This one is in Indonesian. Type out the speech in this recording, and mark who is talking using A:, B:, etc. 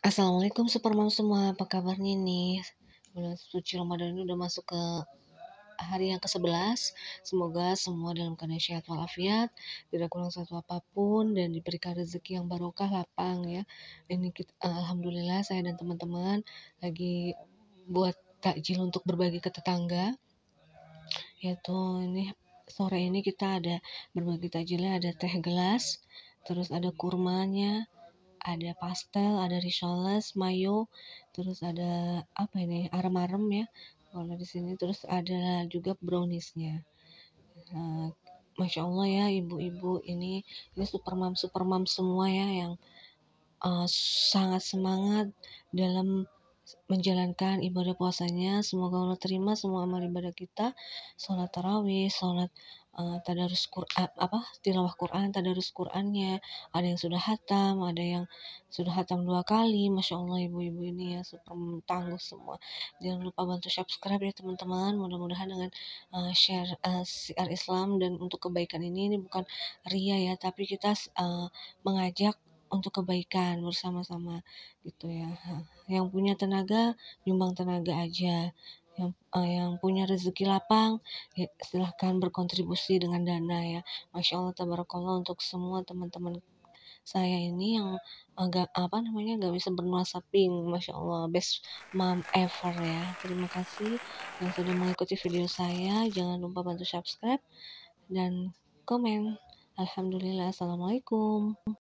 A: Assalamualaikum Superman semua, apa kabarnya nih? Bulan suci Ramadan ini udah masuk ke hari yang ke-11. Semoga semua dalam keadaan sehat walafiat, tidak kurang satu apapun dan diberikan rezeki yang barokah lapang ya. Ini kita, eh, alhamdulillah saya dan teman-teman lagi buat takjil untuk berbagi ke tetangga. Yaitu ini sore ini kita ada berbagi takjilnya ada teh gelas, terus ada kurmanya, ada pastel, ada risoles, mayo, terus ada apa ini arem-arem ya kalau di sini terus ada juga browniesnya. Uh, Masya Allah ya ibu-ibu ini ini super super mam semua ya yang uh, sangat semangat dalam menjalankan ibadah puasanya. Semoga Allah terima semua amal ibadah kita, sholat tarawih, sholat Eh, tadarus Quran eh, apa tilawah Quran tadarus Qurannya ada yang sudah hatam ada yang sudah hatam dua kali masya Allah ibu-ibu ini ya super tangguh semua jangan lupa bantu subscribe ya teman-teman mudah-mudahan dengan uh, share uh, siar Islam dan untuk kebaikan ini ini bukan ria ya tapi kita uh, mengajak untuk kebaikan bersama-sama gitu ya yang punya tenaga nyumbang tenaga aja yang uh, yang punya rezeki lapang ya, silahkan berkontribusi dengan dana ya masya allah tabarakallah untuk semua teman-teman saya ini yang agak apa namanya gak bisa bernuansa pink masya allah best mom ever ya terima kasih yang sudah mengikuti video saya jangan lupa bantu subscribe dan komen alhamdulillah assalamualaikum